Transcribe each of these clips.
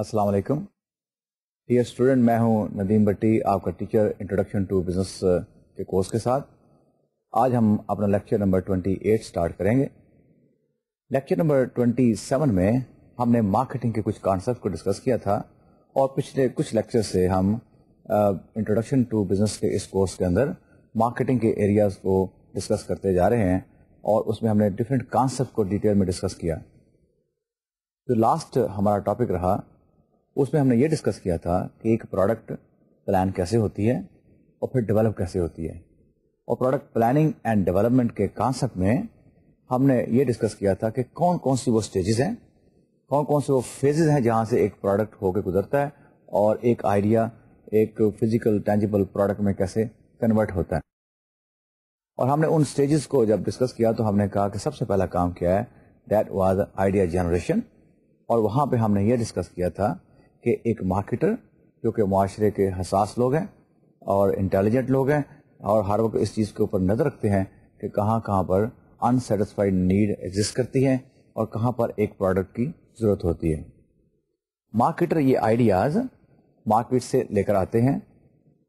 अस्सलाम वालेकुम dear student मैं हूं नदीम भट्टी आपका टीचर इंट्रोडक्शन टू बिजनेस के कोर्स के साथ आज हम अपना लेक्चर नंबर 28 स्टार्ट करेंगे लेक्चर नंबर 27 में हमने मार्केटिंग के कुछ कॉन्सेप्ट को डिस्कस किया था और पिछले कुछ लेक्चर से हम इंट्रोडक्शन टू बिजनेस के इस कोर्स के अंदर मार्केटिंग के एरियाज को डिस्कस करते जा रहे हैं और उसमें हमने डिफरेंट कॉन्सेप्ट को डिटेल में डिस्कस किया जो लास्ट हमारा टॉपिक रहा उसमें हमने ये डिस्कस किया था कि एक प्रोडक्ट प्लान कैसे होती है और फिर डेवलप कैसे होती है और प्रोडक्ट प्लानिंग एंड डेवलपमेंट के कॉन्सेप्ट में हमने ये डिस्कस किया था कि कौन कौन सी वो स्टेजेस हैं कौन कौन से वो फेजेज हैं जहाँ से एक प्रोडक्ट होकर गुजरता है और एक आइडिया एक फिजिकल टेंजिबल प्रोडक्ट में कैसे कन्वर्ट होता है और हमने उन स्टेजेस को जब डिस्कस किया तो हमने कहा कि सबसे पहला काम क्या है दैट वाज आइडिया जनरेशन और वहाँ पे हमने ये डिस्कस किया था कि एक मार्केटर जो कि माशरे के हसास लोग हैं और इंटेलिजेंट लोग हैं और हर वक्त इस चीज़ के ऊपर नज़र रखते हैं कि कहाँ कहाँ पर अनसेटिस्फाइड नीड एग्जिस्ट करती है और कहाँ पर एक प्रोडक्ट की ज़रूरत होती है मार्केटर ये आइडियाज़ मार्केट से लेकर आते हैं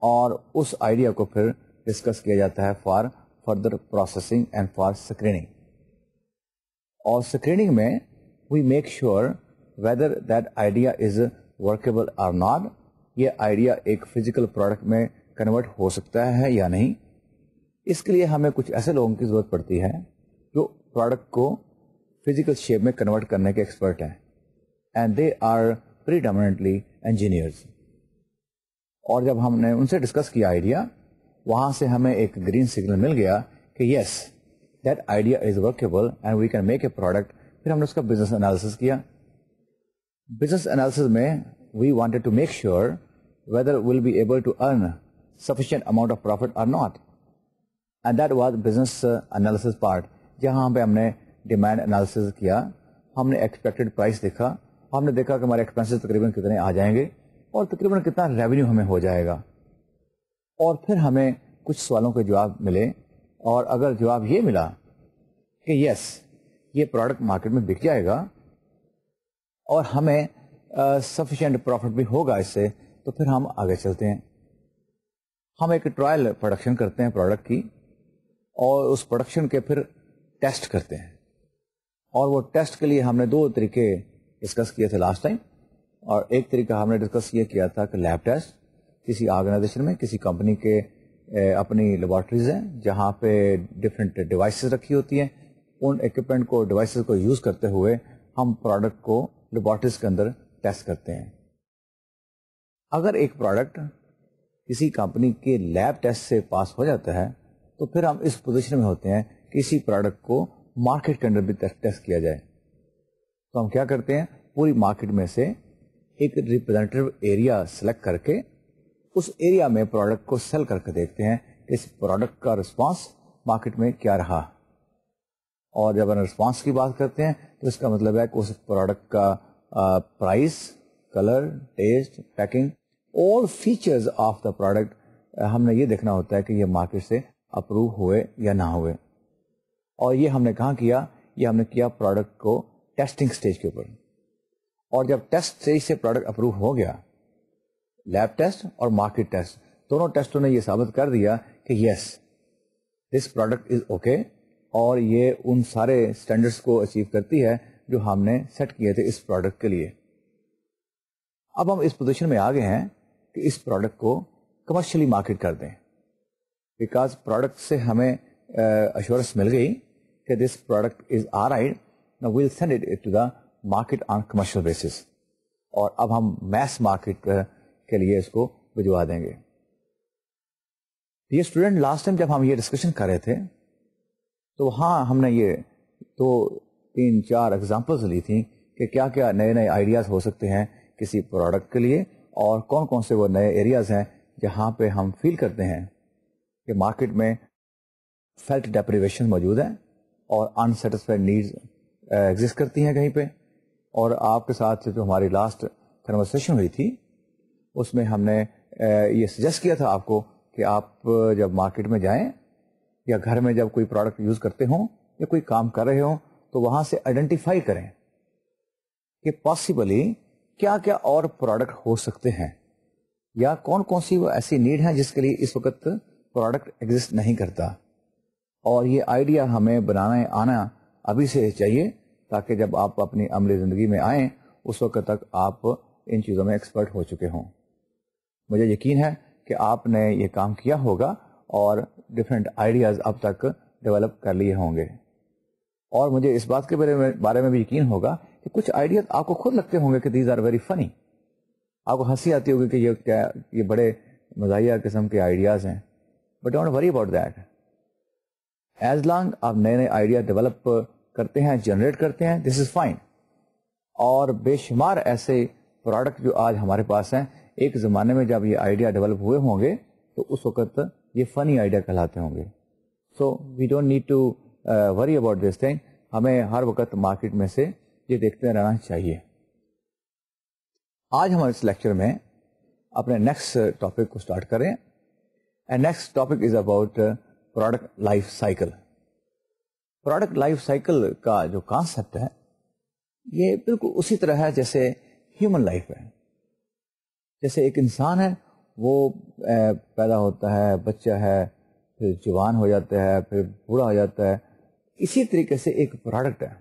और उस आइडिया को फिर डिस्कस किया जाता है for further processing and for screening और स्क्रीनिंग में we make sure whether that idea is workable or not ये आइडिया एक फिजिकल प्रोडक्ट में कन्वर्ट हो सकता है या नहीं इसके लिए हमें कुछ ऐसे लोगों की ज़रूरत पड़ती है जो प्रोडक्ट को फिजिकल शेप में कन्वर्ट करने के एक्सपर्ट हैं and they are predominantly engineers और जब हमने उनसे डिस्कस किया आइडिया वहां से हमें एक ग्रीन सिग्नल मिल गया कि yes that idea is workable and we can make a product फिर हमने उसका बिजनेस एनालिसिस किया business analysis mein, we wanted to make sure whether we'll be able to earn sufficient amount of profit or not. And that was business uh, analysis part. जहाँ पे हमने demand analysis किया हमने expected price देखा हमने देखा कि हमारे एक्सपेंसेस तकरीबन कितने आ जाएंगे और तकरीबन कितना रेवेन्यू हमें हो जाएगा और फिर हमें कुछ सवालों के जवाब मिले और अगर जवाब ये मिला कि यस ये प्रोडक्ट मार्केट में बिक जाएगा और हमें सफिशेंट प्रॉफिट भी होगा इससे तो फिर हम आगे चलते हैं हम एक ट्रायल प्रोडक्शन करते हैं प्रोडक्ट की और उस प्रोडक्शन के फिर टेस्ट करते हैं और वो टेस्ट के लिए हमने दो तरीके डिस्कस किए थे लास्ट टाइम और एक तरीका हमने डिस्कस ये किया था कि लैब टेस्ट किसी ऑर्गेनाइजेशन में किसी कंपनी के अपनी लेबॉर्ट्रीज हैं जहाँ पे डिफरेंट डिवाइसेस रखी होती हैं उन इक्विपमेंट को डिवाइसेस को यूज़ करते हुए हम प्रोडक्ट को लेबॉरट्रीज के अंदर टेस्ट करते हैं अगर एक प्रोडक्ट किसी कंपनी के लैब टेस्ट से पास हो जाता है तो फिर हम इस पोजीशन में होते हैं कि इसी प्रोडक्ट को मार्केट के अंदर भी टेस्ट किया जाए तो हम क्या करते हैं पूरी मार्केट में से एक रिप्रेजेंटेटिव एरिया सेलेक्ट करके उस एरिया में प्रोडक्ट को सेल करके देखते हैं इस प्रोडक्ट का रिस्पांस मार्केट में क्या रहा और जब हम रिस्पॉन्स की बात करते हैं तो इसका मतलब है उस प्रोडक्ट का price colour taste packing all features of the product हमने ये देखना होता है कि ये मार्केट से अप्रूव हुए या ना हुए और ये हमने कहा किया ये हमने किया प्रोडक्ट को टेस्टिंग स्टेज के ऊपर और जब टेस्ट स्टेज से प्रोडक्ट अप्रूव हो गया लैब टेस्ट और मार्केट टेस्ट दोनों टेस्टों ने यह साबित कर दिया कि yes this product is okay और ये उन सारे स्टैंडर्ड्स को अचीव करती है जो हमने सेट किए थे इस प्रोडक्ट के लिए अब हम इस पोजीशन में आ गए हैं कि इस प्रोडक्ट को कमर्शियली मार्केट कर दें बिकॉज प्रोडक्ट से हमें अश्योरेंस मिल गई कि this product is alright ना will send it to the market on commercial basis और अब हम मैस मार्केट के लिए इसको भिजवा देंगे ये स्टूडेंट लास्ट टाइम जब हम ये डिस्कशन कर रहे थे तो हाँ हमने ये दो तीन चार एग्जाम्पल्स ली थी कि क्या क्या नए नए आइडियाज़ हो सकते हैं किसी प्रोडक्ट के लिए और कौन कौन से वो नए एरियाज़ हैं जहाँ पे हम फील करते हैं कि मार्केट में फेल्ट डेप्रिवेशन मौजूद है और अनसेटिस्फाइड नीड्स एग्जिस्ट करती हैं कहीं पे और आपके साथ जो हमारी लास्ट कन्वर्सेशन हुई थी उसमें हमने ये सजेस्ट किया था आपको कि आप जब मार्केट में जाएं या घर में जब कोई प्रोडक्ट यूज करते हो या कोई काम कर रहे हो तो वहां से आइडेंटिफाई करें कि पॉसिबली क्या क्या और प्रोडक्ट हो सकते हैं या कौन कौन सी वो ऐसी नीड है जिसके लिए इस वक्त प्रोडक्ट एग्जिस्ट नहीं करता और ये आइडिया हमें बनाना आना अभी से चाहिए ताकि जब आप अपनी अमली ज़िंदगी में आए उस वक्त तक आप इन चीज़ों में एक्सपर्ट हो चुके हों मुझे यकीन है कि आपने ये काम किया होगा और डिफरेंट आइडियाज़ अब तक डेवलप कर लिए होंगे और मुझे इस बात के बारे में बारे में भी यकीन होगा कि कुछ आइडियाज आपको खुद लगते होंगे कि दीज आर वेरी फनी आपको हंसी आती होगी कि ये क्या ये बड़े मजाहिया किस्म के आइडियाज़ हैं but don't worry about that as long आप नए नए आइडिया डेवलप करते हैं जनरेट करते हैं दिस इज़ फाइन और बेशुमार ऐसे प्रोडक्ट जो आज हमारे पास हैं एक ज़माने में जब ये आइडिया डेवलप हुए होंगे तो उस वक़्त ये फनी आइडिया कहलाते होंगे so we don't need to worry about this thing हमें हर वक्त मार्केट में से ये देखते रहना चाहिए आज हम इस लेक्चर में अपने नेक्स्ट टॉपिक को स्टार्ट करें and next topic is about product life cycle product life cycle का जो कॉन्सेप्ट है ये बिल्कुल उसी तरह है जैसे ह्यूमन लाइफ है जैसे एक इंसान है वो पैदा होता है बच्चा है फिर जवान हो जाता है फिर बूढ़ा हो जाता है इसी तरीके से एक प्रोडक्ट है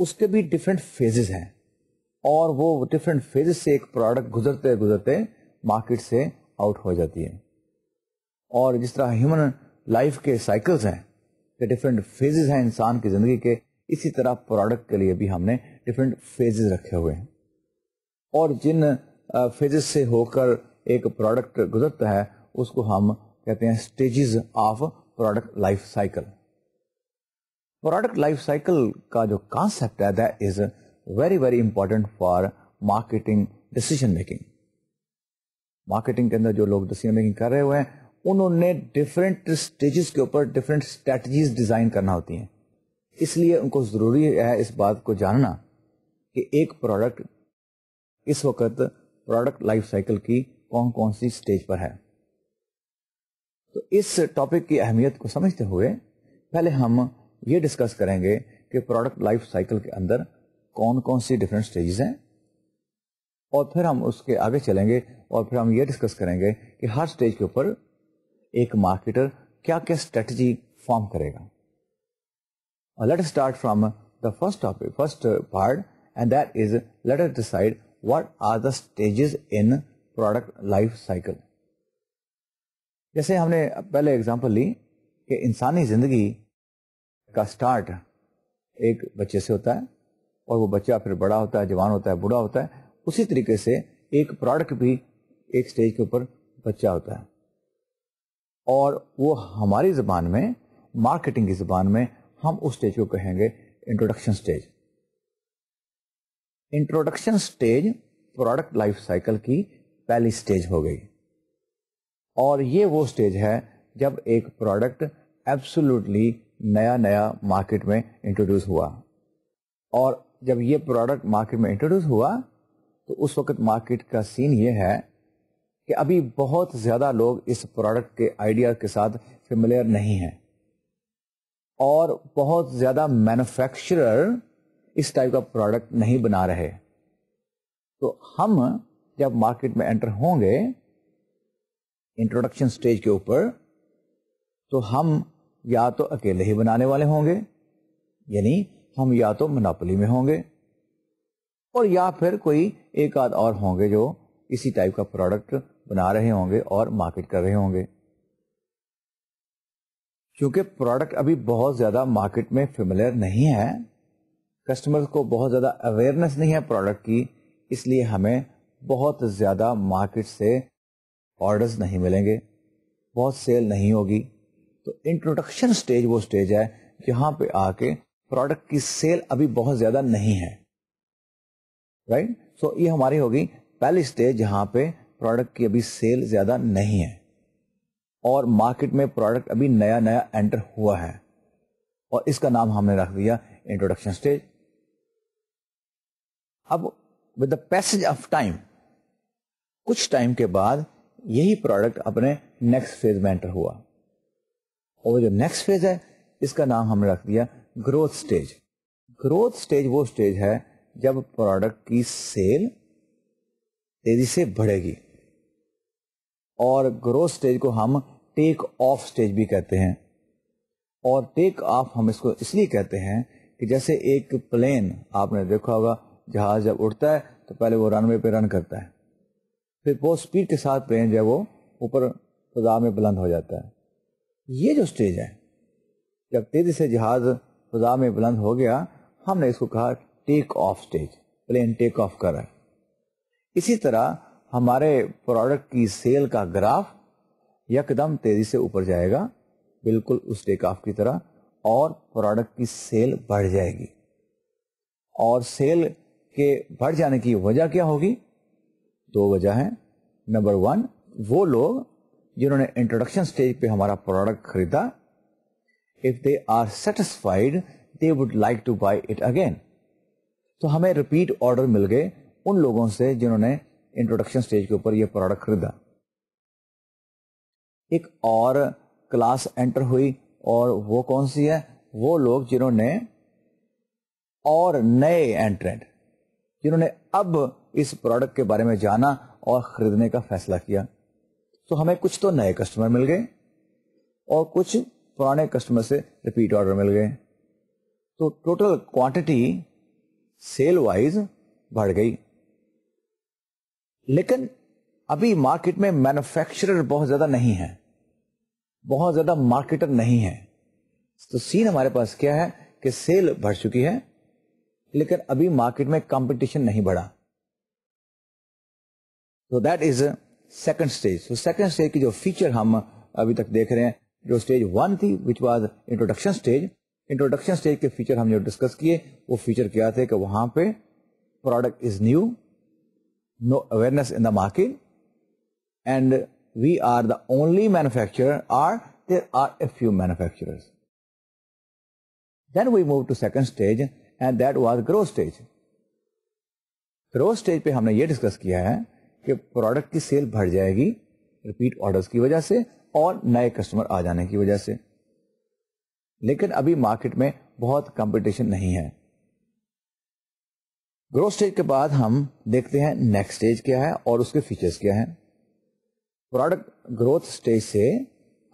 उसके भी डिफरेंट फेजेस हैं और वो डिफरेंट फेजेस से एक प्रोडक्ट गुजरते गुजरते मार्केट से आउट हो जाती है और जिस तरह ह्यूमन लाइफ के साइकिल्स हैं तो डिफरेंट फेजेस हैं इंसान की ज़िंदगी के इसी तरह प्रोडक्ट के लिए भी हमने डिफरेंट फेजेस रखे हुए हैं और जिन फेजेस से होकर एक प्रोडक्ट गुजरता है उसको हम कहते हैं stages of product life cycle product life cycle का जो कॉन्सेप्ट है that is very very important for marketing decision making marketing के अंदर जो लोग डिसीजन मेकिंग कर रहे हुए हैं उन्होंने डिफरेंट स्टेजेस के ऊपर डिफरेंट स्ट्रेटजीज डिजाइन करना होती है इसलिए उनको जरूरी है इस बात को जानना कि एक प्रोडक्ट इस वक्त प्रोडक्ट लाइफ साइकिल की कौन कौन सी स्टेज पर है तो इस टॉपिक की अहमियत को समझते हुए पहले हम ये डिस्कस करेंगे कि प्रोडक्ट लाइफ साइकिल के अंदर कौन कौन सी डिफरेंट स्टेजेस हैं और फिर हम उसके आगे चलेंगे और फिर हम ये डिस्कस करेंगे कि हर स्टेज के ऊपर एक मार्केटर क्या क्या स्ट्रेटजी फॉर्म करेगा और let start from the first topic first part and that is let decide what are the stages in product life cycle जैसे हमने पहले एग्जांपल ली कि इंसानी ज़िंदगी का स्टार्ट एक बच्चे से होता है और वो बच्चा फिर बड़ा होता है जवान होता है बूढ़ा होता है उसी तरीके से एक प्रोडक्ट भी एक स्टेज के ऊपर बच्चा होता है और वो हमारी ज़बान में मार्केटिंग की ज़बान में हम उस स्टेज को कहेंगे introduction stage introduction stage product life cycle की पहली स्टेज हो गई और ये वो स्टेज है जब एक प्रोडक्ट एब्सोल्युटली नया नया मार्केट में इंट्रोड्यूस हुआ और जब ये प्रोडक्ट मार्केट में इंट्रोड्यूस हुआ तो उस वक्त मार्केट का सीन ये है कि अभी बहुत ज़्यादा लोग इस प्रोडक्ट के आइडिया के साथ फेमिलियर नहीं हैं और बहुत ज़्यादा मैन्युफैक्चरर इस टाइप का प्रोडक्ट नहीं बना रहे तो हम जब मार्केट में एंटर होंगे इंट्रोडक्शन स्टेज के ऊपर तो हम या तो अकेले ही बनाने वाले होंगे यानी हम या तो मनापली में होंगे और या फिर कोई एक आध और होंगे जो इसी टाइप का प्रोडक्ट बना रहे होंगे और मार्केट कर रहे होंगे क्योंकि प्रोडक्ट अभी बहुत ज़्यादा मार्केट में फेमिलियर नहीं है कस्टमर को बहुत ज़्यादा अवेयरनेस नहीं है प्रोडक्ट की इसलिए हमें बहुत ज़्यादा मार्केट से ऑर्डर्स नहीं मिलेंगे बहुत सेल नहीं होगी तो इंट्रोडक्शन स्टेज वो स्टेज है जहाँ पे आके प्रोडक्ट की सेल अभी बहुत ज़्यादा नहीं है राइट सो so, ये हमारी होगी पहली स्टेज जहाँ पे प्रोडक्ट की अभी सेल ज़्यादा नहीं है और मार्केट में प्रोडक्ट अभी नया नया एंटर हुआ है और इसका नाम हमने रख दिया इंट्रोडक्शन स्टेज अब with the passage of time कुछ टाइम के बाद यही प्रोडक्ट अपने नेक्स्ट फेज में एंटर हुआ और जो नेक्स्ट फेज है इसका नाम हमने रख दिया ग्रोथ स्टेज ग्रोथ स्टेज वो स्टेज है जब प्रोडक्ट की सेल तेजी से बढ़ेगी और ग्रोथ स्टेज को हम टेक ऑफ स्टेज भी कहते हैं और टेक ऑफ हम इसको इसलिए कहते हैं कि जैसे एक प्लेन आपने देखा होगा जहाज जब उड़ता है तो पहले वो रनवे पे रन करता है फिर बहुत स्पीड के साथ प्लेन जो है वो ऊपर फजा में बुलंद हो जाता है ये जो स्टेज है जब तेज़ी से जहाज फजा में बुलंद हो गया हमने इसको कहा take off stage plane take off कर रहा है इसी तरह हमारे प्रोडक्ट की सेल का ग्राफ यकदम तेज़ी से ऊपर जाएगा बिल्कुल उस टेक ऑफ की तरह और प्रोडक्ट की सेल बढ़ जाएगी और सेल के बढ़ जाने की वजह क्या होगी दो वजह है नंबर वन वो लोग जिन्होंने इंट्रोडक्शन स्टेज पे हमारा प्रोडक्ट खरीदा if they are satisfied they would like to buy it again तो हमें रिपीट ऑर्डर मिल गए उन लोगों से जिन्होंने इंट्रोडक्शन स्टेज के ऊपर यह प्रोडक्ट खरीदा एक और क्लास एंटर हुई और वो कौन सी है वो लोग जिन्होंने और नए एंट्रेंट जिन्होंने अब इस प्रोडक्ट के बारे में जाना और खरीदने का फैसला किया तो हमें कुछ तो नए कस्टमर मिल गए और कुछ पुराने कस्टमर से रिपीट ऑर्डर मिल गए तो टोटल क्वांटिटी सेल वाइज बढ़ गई लेकिन अभी मार्केट में मैन्युफैक्चरर बहुत ज्यादा नहीं है बहुत ज्यादा मार्केटर नहीं है तो सीन हमारे पास क्या है कि सेल बढ़ चुकी है लेकिन अभी मार्केट में कंपटीशन नहीं बढ़ा तो दैट इज सेकेंड स्टेज तो सेकंड स्टेज की जो फीचर हम अभी तक देख रहे हैं जो स्टेज वन थी which was introduction stage introduction stage के फीचर हम जो डिस्कस किए वो फीचर क्या थे कि वहां पे product is new no awareness in the market and we are the only manufacturer are there are a few manufacturers then we move to second stage and that was growth stage growth stage पे हमने ये discuss किया है कि product की cell बढ़ जाएगी repeat orders की वजह से और नए कस्टमर आ जाने की वजह से लेकिन अभी मार्केट में बहुत कंपटीशन नहीं है ग्रोथ स्टेज के बाद हम देखते हैं नेक्स्ट स्टेज क्या है और उसके फीचर्स क्या हैं प्रोडक्ट ग्रोथ स्टेज से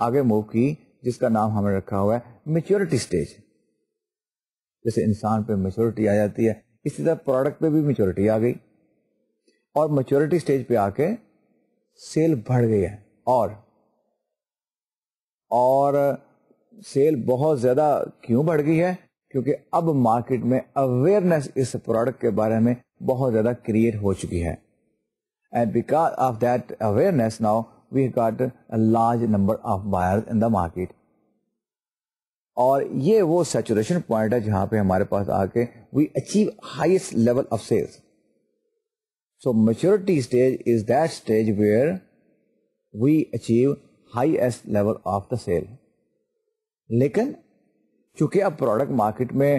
आगे मूव की जिसका नाम हमने रखा हुआ है मेच्योरिटी स्टेज जैसे इंसान पे मेच्योरिटी आ जाती है इसी तरह प्रोडक्ट पे भी मेच्योरिटी आ गई और मेच्योरिटी स्टेज पे आके सेल बढ़ गई है और और सेल बहुत ज़्यादा क्यों बढ़ गई है क्योंकि अब मार्केट में अवेयरनेस इस प्रोडक्ट के बारे में बहुत ज़्यादा क्रिएट हो चुकी है and because of that awareness now we got a large number of buyer in the market और ये वो सेचुरेशन पॉइंट है जहां पे हमारे पास आके we achieve highest level of sales So maturity stage is that stage where we achieve highest level of the sale. लेकिन चूंकि अब प्रोडक्ट मार्केट में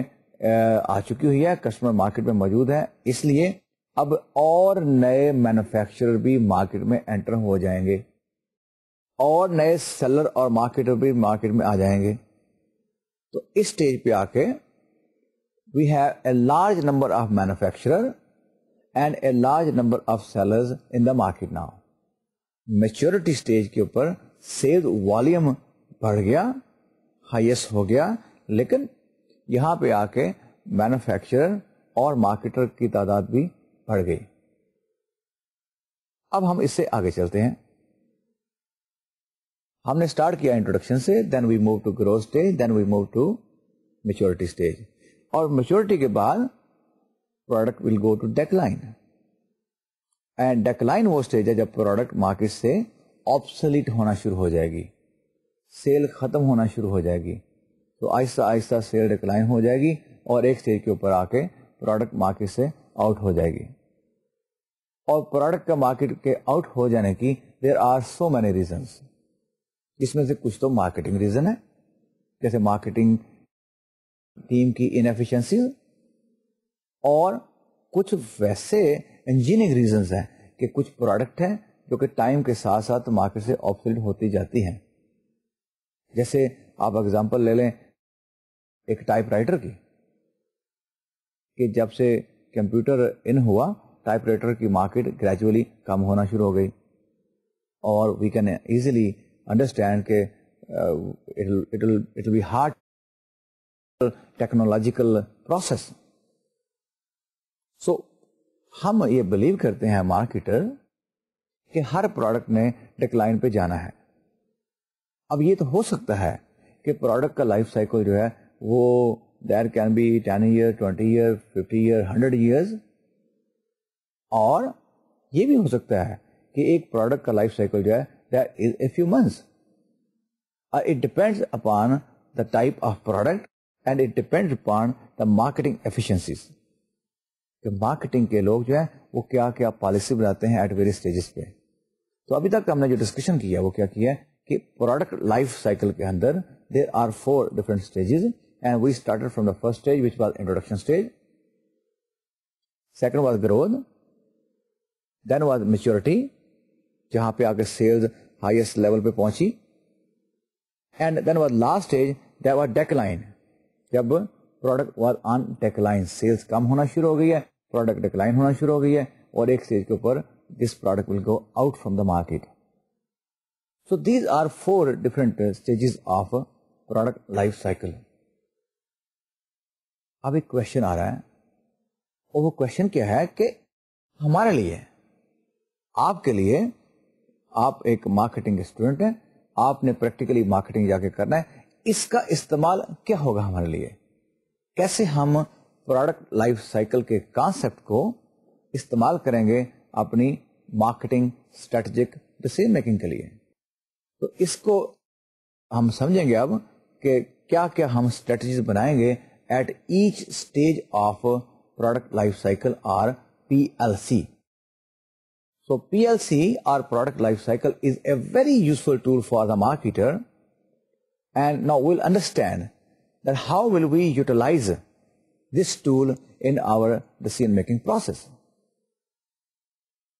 आ चुकी हुई है कस्टमर मार्केट में मौजूद है इसलिए अब और नए मैन्युफैक्चरर भी मार्केट में एंटर हो जाएंगे और नए सेलर और मार्केटर भी मार्केट में आ जाएंगे तो इस स्टेज पे आके we have a large number of manufacturer and a large number of sellers in the market now maturity stage के ऊपर सेल्स वॉल्यूम बढ़ गया हाईएस्ट हो गया लेकिन यहाँ पे आके मैन्युफैक्चरर और मार्केटर की तादाद भी बढ़ गई अब हम इससे आगे चलते हैं हमने स्टार्ट किया इंट्रोडक्शन से then we move to growth stage then we move to maturity stage और मेच्योरिटी के बाद product will go to decline. And decline वो स्टेज है जब प्रोडक्ट मार्केट से ऑप्सलिट होना शुरू हो जाएगी सेल ख़त्म होना शुरू हो जाएगी तो आहिस्ता आहिस्ता सेल डिक्लाइन हो जाएगी और एक स्टेज के ऊपर आके प्रोडक्ट मार्केट से आउट हो जाएगी और प्रोडक्ट का मार्केट के आउट हो जाने की there are so many reasons जिसमें से कुछ तो मार्केटिंग रीज़न है जैसे मार्केटिंग टीम की इनएफिशिएंसी और कुछ वैसे इंजीनियरिंग रीजंस हैं कि कुछ प्रोडक्ट हैं जो कि टाइम के साथ साथ मार्केट से ऑप्सोलिट होती जाती हैं जैसे आप एग्जांपल ले लें एक टाइपराइटर की कि जब से कंप्यूटर इन हुआ टाइपराइटर की मार्केट ग्रेजुअली कम होना शुरू हो गई और वी कैन इजिली अंडरस्टैंड के it will be hard technological process so so, हम ये बिलीव करते हैं मार्केटर कि हर प्रोडक्ट ने डिक्लाइन पे जाना है अब ये तो हो सकता है कि प्रोडक्ट का लाइफ साइकिल जो है वो there can be ten year twenty year fifty year hundred years और ये भी हो सकता है कि एक प्रोडक्ट का लाइफ साइकिल जो है there is a few months it depends upon the type of product and it depends upon the marketing efficiencies कि मार्केटिंग के लोग जो है वो क्या क्या पॉलिसी बनाते हैं एट वेरियस स्टेजेस पे तो अभी तक हमने जो डिस्कशन किया वो क्या किया है कि प्रोडक्ट लाइफ साइकिल के अंदर there are four different stages and we started from the first stage which was introduction stage second was growth then was maturity जहां पे आके सेल्स हाईएस्ट लेवल पे पहुंची and then was last stage that was decline जब product was on decline sales कम होना शुरू हो गई है प्रोडक्ट डिक्लाइन होना शुरू हो गई है और एक स्टेज के ऊपर this product will go out from the market so these are four different stages of product life cycle अब एक क्वेश्चन आ रहा है और वो क्वेश्चन क्या है कि हमारे लिए आपके लिए आप एक मार्केटिंग स्टूडेंट हैं आपने प्रैक्टिकली मार्केटिंग जाके करना है इसका इस्तेमाल क्या होगा हमारे लिए कैसे हम प्रोडक्ट लाइफ साइकिल के कॉन्सेप्ट को इस्तेमाल करेंगे अपनी मार्केटिंग स्ट्रेटजिक डिसीजन मेकिंग के लिए तो इसको हम समझेंगे अब कि क्या क्या हम स्ट्रेटजीज बनाएंगे at each stage of product life cycle or P L C So PLC or product life cycle is a very useful tool for the marketer. And now we'll understand that how will we utilize this tool in our decision making process.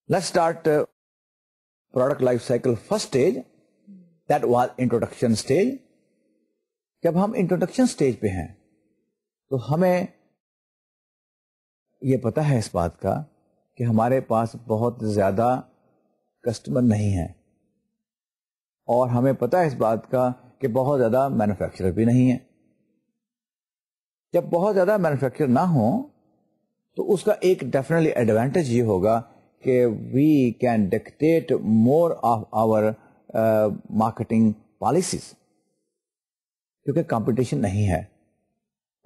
Let's start uh, product life cycle first stage that was introduction stage. जब हम introduction stage पे हैं तो हमें ये पता है इस बात का कि हमारे पास बहुत ज़्यादा कस्टमर नहीं है और हमें पता है इस बात का कि बहुत ज़्यादा मैन्युफैक्चरर भी नहीं है जब बहुत ज़्यादा मैन्युफैक्चर ना हो तो उसका एक डेफिनेटली एडवांटेज ये होगा कि we can dictate more of our marketing policies क्योंकि कंपटीशन नहीं है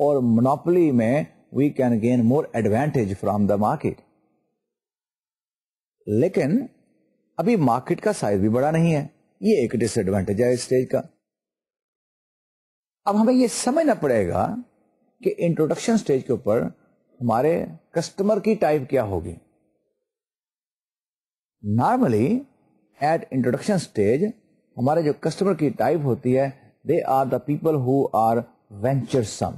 और मोनोपली में we can gain more advantage from the market लेकिन अभी मार्केट का साइज भी बड़ा नहीं है ये एक डिसएडवांटेज है इस स्टेज का अब हमें यह समझना पड़ेगा कि इंट्रोडक्शन स्टेज के ऊपर हमारे कस्टमर की टाइप क्या होगी नॉर्मली एट इंट्रोडक्शन स्टेज हमारे जो कस्टमर की टाइप होती है they are the people who are venturesome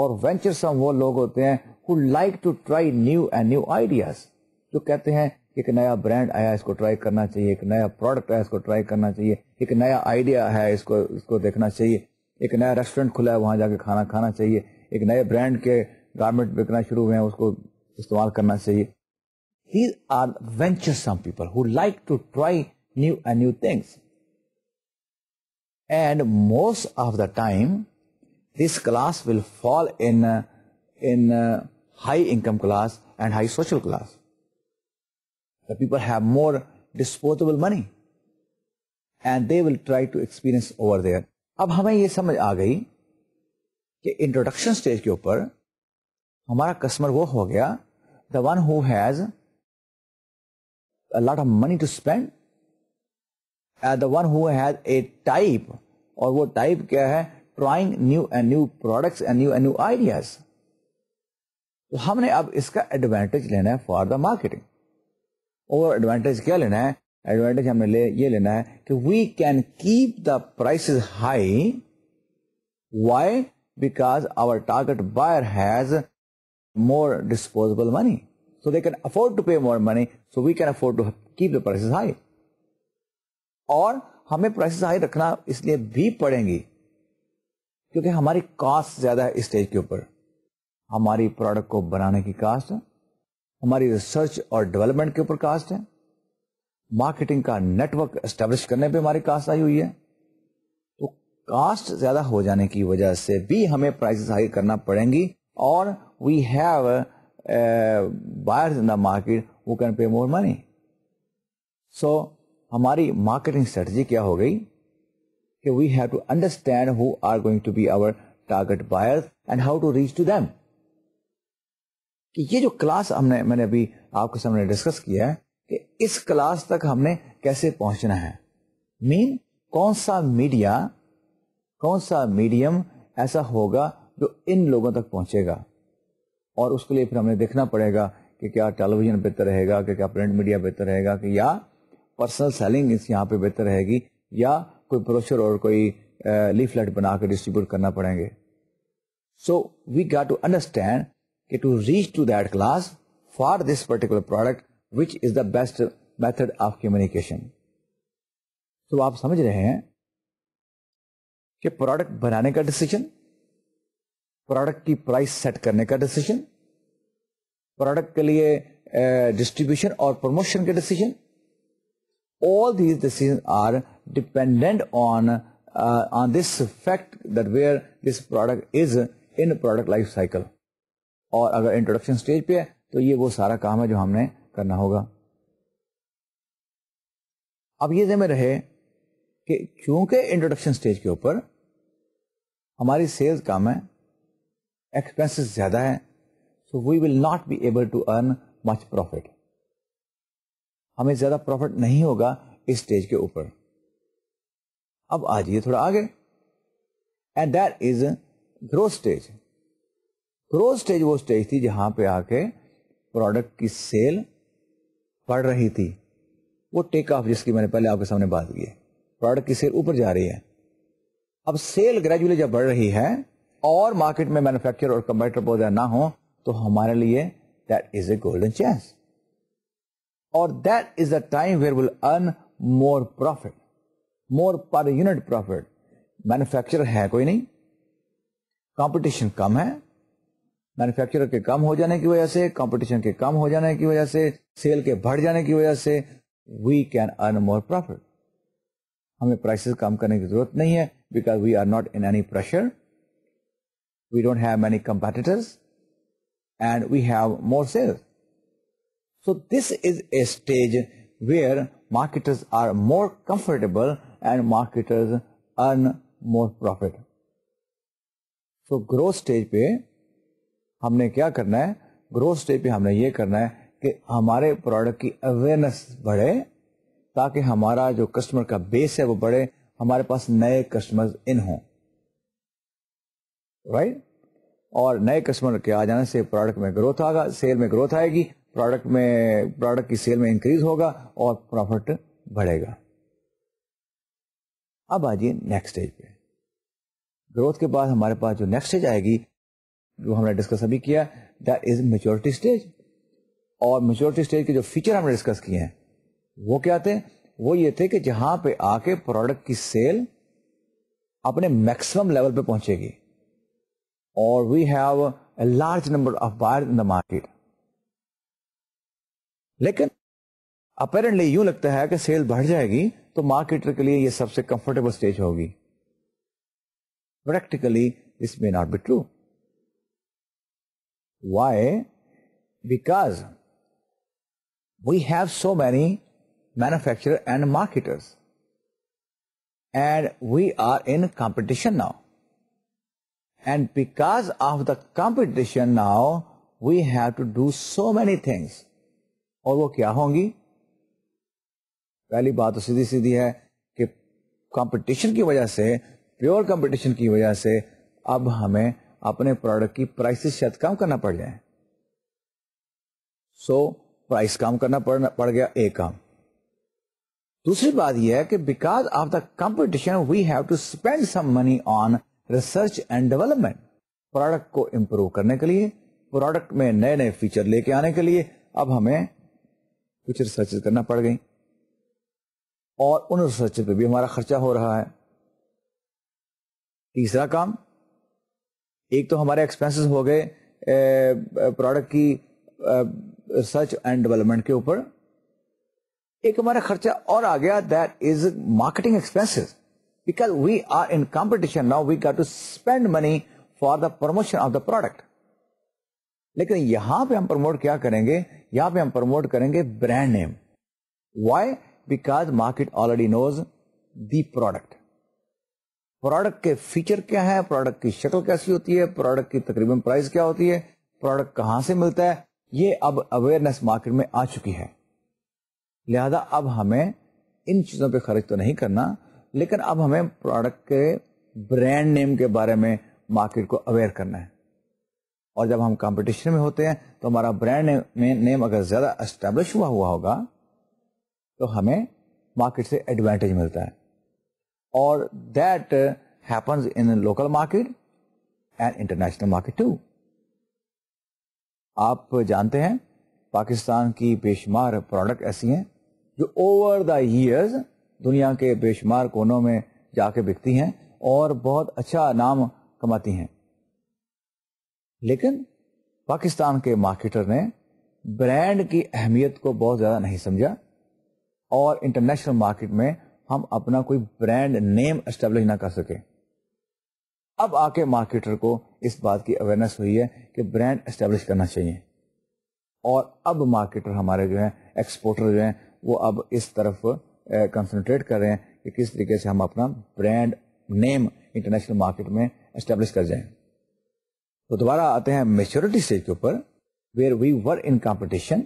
और वेंचर सम वो लोग होते हैं who like to try new and new ideas जो कहते हैं एक नया ब्रांड आया इसको ट्राई करना चाहिए एक नया प्रोडक्ट आया इसको ट्राई करना चाहिए एक नया आइडिया है इसको इसको देखना चाहिए एक नया रेस्टोरेंट खुला है वहां जाके खाना खाना चाहिए एक नए ब्रांड के गारमेंट बिकना शुरू हुए हैं उसको इस्तेमाल करना चाहिए these are venturesome people who like to try new and new things and most of the time this class will fall in in high income class and high social class the people have more disposable money and they will try to experience over there अब हमें यह समझ आ गई कि introduction stage के ऊपर हमारा customer वो हो गया the one who has lot of money to spend at the one who has a type और वो टाइप क्या है trying new and new products and new and new ideas तो हमने अब इसका एडवांटेज लेना है फॉर द मार्केटिंग और एडवांटेज क्या लेना है एडवांटेज हमें ले ये लेना है कि we can keep the price high why because our target buyer has more disposable money so they can afford to pay more money so we can afford to keep the prices high और हमें prices high रखना इसलिए भी पड़ेंगी क्योंकि हमारी cast ज्यादा है स्टेज के ऊपर हमारी प्रोडक्ट को बनाने की कास्ट है हमारी रिसर्च और डेवलपमेंट के ऊपर कास्ट है मार्केटिंग का नेटवर्क एस्टेब्लिश करने पे हमारी कास्ट आई हुई है तो कास्ट ज्यादा हो जाने की वजह से भी हमें प्राइसेस हाई करना पड़ेंगी और we have buyers in the market वो कैन पे मोर मनी सो हमारी मार्केटिंग स्ट्रेटजी क्या हो गई कि we have to understand who are going to be our target buyers and how to reach to them कि ये जो क्लास हमने मैंने अभी आपके सामने डिस्कस किया है कि इस क्लास तक हमने कैसे पहुंचना है मीन कौन सा मीडिया कौन सा मीडियम ऐसा होगा जो इन लोगों तक पहुंचेगा और उसके लिए फिर हमें देखना पड़ेगा कि क्या टेलीविजन बेहतर रहेगा कि क्या प्रिंट मीडिया बेहतर रहेगा कि या पर्सनल सेलिंग इस यहाँ पे बेहतर रहेगी या कोई ब्रोशर और कोई लीफलेट बना कर डिस्ट्रीब्यूट करना पड़ेंगे so we got to understand कि to reach to that class for this particular product which is the best method of communication तो आप समझ रहे हैं कि प्रोडक्ट बनाने का डिसीजन प्रोडक्ट की प्राइस सेट करने का डिसीजन प्रोडक्ट के लिए डिस्ट्रीब्यूशन और प्रमोशन के decision all these decisions are dependent on uh, on this fact that where this product is in product life cycle और अगर इंट्रोडक्शन स्टेज पे है तो ये वो सारा काम है जो हमने करना होगा अब ये जमे रहे कि क्योंकि इंट्रोडक्शन स्टेज के ऊपर हमारी सेल्स कम है एक्सपेंसेस ज्यादा है so we will not be able to earn much profit हमें ज्यादा प्रॉफिट नहीं होगा इस स्टेज के ऊपर अब आ जाइए थोड़ा आगे and that is growth stage growth stage वो स्टेज थी जहां पे आके प्रोडक्ट की सेल पढ़ रही थी वो टेक ऑफ जिसकी मैंने पहले आपके सामने बात की है प्रोडक्ट की सेल ऊपर जा रही है अब सेल ग्रेजुअली जब बढ़ रही है और मार्केट में मैन्युफैक्चर और कंपेटर पौधा ना हो तो हमारे लिए that is a golden chance और that is the time where will earn more profit more per unit profit manufacture है कोई नहीं कंपटीशन कम है मैन्युफैक्चरर के कम हो जाने की वजह से कंपटीशन के कम हो जाने की वजह से सेल के बढ़ जाने की वजह से we can earn more profit हमें प्राइसेस कम करने की जरूरत नहीं है because we are not in any pressure we don't have many competitors and we have more sales so this is a stage where marketers are more comfortable and marketers earn more profit so growth stage पे हमने क्या करना है growth stage पे हमने ये करना है कि हमारे प्रोडक्ट की अवेयरनेस बढ़े ताकि हमारा जो कस्टमर का बेस है वो बढ़े हमारे पास नए कस्टमर्स इन हों राइट और नए कस्टमर के आ जाने से प्रोडक्ट में ग्रोथ आगा सेल में ग्रोथ आएगी प्रोडक्ट में प्रोडक्ट की सेल में इंक्रीज होगा और प्रॉफिट बढ़ेगा अब आजिए नेक्स्ट स्टेज पे ग्रोथ के बाद हमारे पास जो नेक्स्ट स्टेज आएगी जो हमने डिस्कस अभी किया दैट इज मेच्योरिटी स्टेज और मेच्योरिटी स्टेज के जो फीचर हमने डिस्कस किए हैं वो क्या थे वो ये थे कि जहां पे आके प्रोडक्ट की सेल अपने मैक्सिमम लेवल पे पहुंचेगी और we have a large number of buyer in the market लेकिन अपेरेंटली यूं लगता है कि सेल बढ़ जाएगी तो मार्केटर के लिए ये सबसे कंफर्टेबल स्टेज होगी practically this may not be true Why? Because we have so many manufacturers and marketers and we are in competition now. And because of the competition now, we have to do so many things. और वो क्या होंगी पहली बात तो सीधी सीधी है कि competition की वजह से प्योर कंपटीशन की वजह से अब हमें अपने प्रोडक्ट की प्राइसेस शायद कम करना पड़ जाए सो प्राइस कम करना पड़ पड़ गया एक काम दूसरी बात यह है कि because of the competition we have to spend some money on research and development product को इंप्रूव करने के लिए प्रोडक्ट में नए नए फीचर लेके आने के लिए अब हमें कुछ रिसर्च करना पड़ गई और उन रिसर्च पे भी हमारा खर्चा हो रहा है तीसरा काम एक तो हमारे एक्सपेंसेस हो गए प्रोडक्ट की रिसर्च एंड डेवलपमेंट के ऊपर एक हमारा खर्चा और आ गया that is marketing expenses because we are in competition now we got to spend money for the promotion of the product लेकिन यहां पे हम प्रमोट क्या करेंगे यहां पे हम प्रमोट करेंगे brand name why because market already knows the product product के फीचर क्या है प्रोडक्ट की शक्ल कैसी होती है प्रोडक्ट की तकरीबन प्राइस क्या होती है प्रोडक्ट कहां से मिलता है ये अब अवेयरनेस मार्केट में आ चुकी है लिहाजा अब हमें इन चीज़ों पे खर्च तो नहीं करना लेकिन अब हमें प्रोडक्ट के ब्रांड नेम के बारे में मार्केट को अवेयर करना है और जब हम कॉम्पिटिशन में होते हैं तो हमारा ब्रांड नेम अगर ज़्यादा एस्टेब्लिश हुआ हुआ होगा तो हमें मार्केट से एडवांटेज मिलता है or that uh, happens in the local market and international market too. आप जानते हैं पाकिस्तान की बेशुमार प्रोडक्ट ऐसी हैं जो ओवर द ईयर्स दुनिया के बेशुमार कोनों में जाके बिकती हैं और बहुत अच्छा नाम कमाती हैं लेकिन पाकिस्तान के मार्केटर ने ब्रांड की अहमियत को बहुत ज़्यादा नहीं समझा और इंटरनेशनल मार्केट में हम अपना कोई ब्रांड नेम एस्टेब्लिश ना कर सके अब आके मार्केटर को इस बात की अवेयरनेस हुई है कि ब्रांड एस्टेब्लिश करना चाहिए और अब मार्केटर हमारे जो है एक्सपोर्टर जो है वो अब इस तरफ कंसनट्रेट कर रहे हैं कि किस तरीके से हम अपना ब्रांड नेम इंटरनेशनल मार्केट में एस्टेब्लिश कर जाएं तो दोबारा आते हैं मेच्योरिटी स्टेज के ऊपर where we were in competition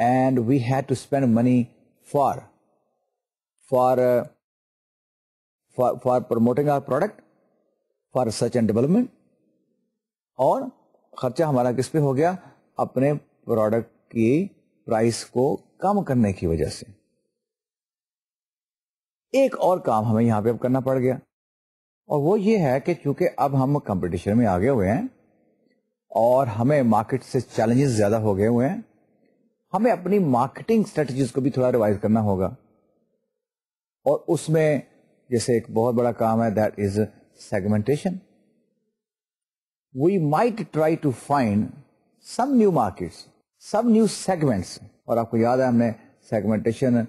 and we had to spend money for for uh, for for promoting our product for research and development और खर्चा हमारा किस पे हो गया अपने प्रोडक्ट की प्राइस को कम करने की वजह से एक और काम हमें यहां पे अब करना पड़ गया और वो ये है कि चूंकि अब हम कंपटीशन में आगे हुए हैं और हमें मार्केट से चैलेंजेस ज़्यादा हो गए हुए हैं हमें अपनी मार्केटिंग स्ट्रेटजीज को भी थोड़ा रिवाइज करना होगा और उसमें जैसे एक बहुत बड़ा काम है that is segmentation we might try to find some new markets some new segments और आपको याद है हमने सेगमेंटेशन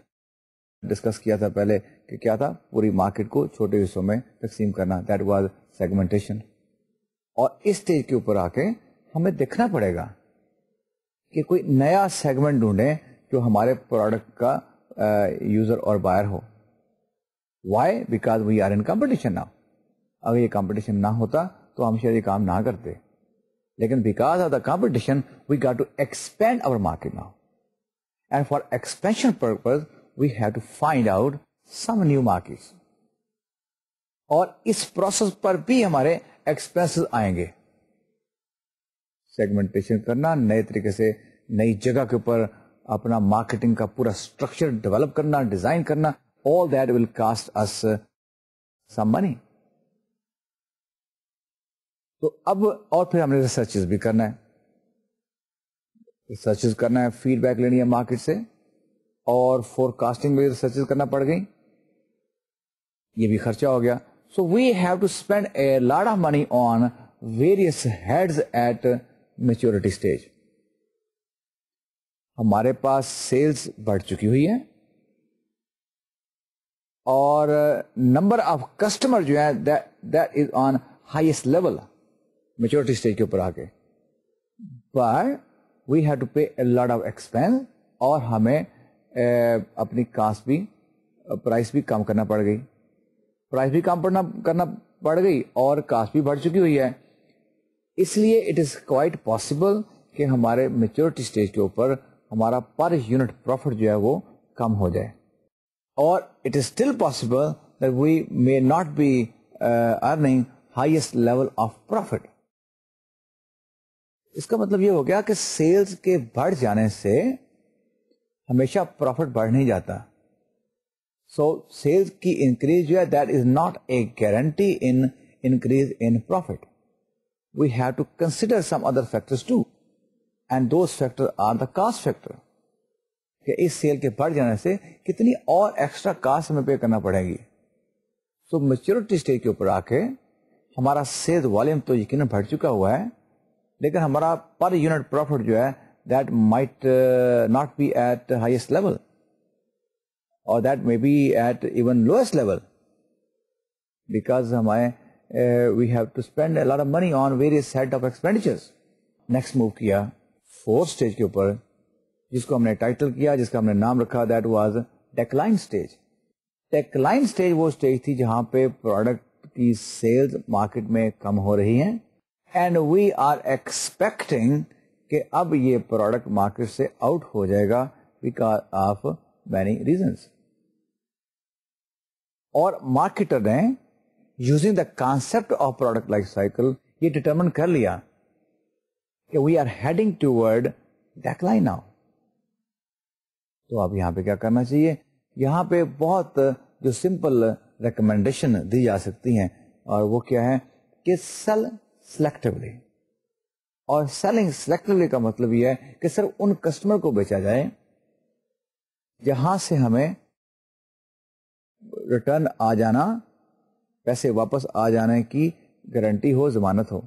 डिस्कस किया था पहले कि क्या था पूरी मार्केट को छोटे हिस्सों में तकसीम करना दैट वॉज सेगमेंटेशन और इस स्टेज के ऊपर आके हमें देखना पड़ेगा कि कोई नया सेगमेंट ढूंढे जो हमारे प्रोडक्ट का यूजर और बायर हो why because we are in competition now अगर ये कॉम्पिटिशन ना होता तो हम शायद ये काम ना करते लेकिन because of the competition we got to expand our market now and for expansion purpose we have to find out some new markets और इस प्रोसेस पर भी हमारे एक्सपेंसेस आएंगे सेगमेंटेशन करना नए तरीके से नई जगह के ऊपर अपना मार्केटिंग का पूरा स्ट्रक्चर डेवलप करना डिजाइन करना all that will cost us uh, some money. तो अब और फिर हमने रिसर्चेज भी करना है रिसर्चेज करना है फीडबैक लेनी है मार्केट से और फोरकास्टिंग में रिसर्चेस करना पड़ गई ये भी खर्चा हो गया so we have to spend a lot of money on various heads at maturity stage हमारे पास सेल्स बढ़ चुकी हुई है और नंबर ऑफ कस्टमर जो है that is on highest level maturity stage के ऊपर आके बट वी हैव टू पे ए लॉट ऑफ एक्सपेंस और हमें ए, uh, अपनी कास्ट भी प्राइस uh, भी कम करना पड़ गई प्राइस भी कम पड़ना करना पड़ गई और कास्ट भी बढ़ चुकी हुई है इसलिए इट इज़ क्वाइट पॉसिबल कि हमारे मेच्योरिटी स्टेज के ऊपर हमारा पर यूनिट प्रॉफिट जो है वो कम हो जाए or it is still possible that we may not be uh, earning highest level of profit. इसका मतलब ये हो गया कि sales के बढ़ जाने से हमेशा profit बढ़ नहीं जाता. So sales की increase जो that is not a guarantee in increase in profit. We have to consider some other factors too. And those factors are the cost factor. कि इस सेल के बढ़ जाने से कितनी और एक्स्ट्रा कास्ट हमें पे करना पड़ेगी तो मेच्योरिटी स्टेज के ऊपर आके हमारा सेल्स वॉल्यूम तो यकीन बढ़ चुका हुआ है लेकिन हमारा पर यूनिट प्रॉफिट जो है that might not be at highest level और that may be at even lowest level because हमारे we have to spend lot of money on various set of expenditures next move किया fourth stage के ऊपर जिसको हमने title किया जिसका हमने नाम रखा that was decline stage decline stage वो स्टेज थी जहां पे प्रोडक्ट की सेल्स मार्केट में कम हो रही हैं एंड वी आर एक्सपेक्टिंग कि अब ये प्रोडक्ट मार्केट से आउट हो जाएगा बिकॉज ऑफ मैनी रीजंस और मार्केटर ने using the concept of product life cycle ये डिटर्मन कर लिया कि we are heading toward decline now तो आप यहाँ पे क्या करना चाहिए यहाँ पे बहुत जो सिंपल रिकमेंडेशन दी जा सकती हैं और वो क्या है कि सेल सेलेक्टिवली और सेलिंग सेलेक्टिवली का मतलब यह है कि सर उन कस्टमर को बेचा जाए जहां से हमें रिटर्न आ जाना पैसे वापस आ जाने की गारंटी हो जमानत हो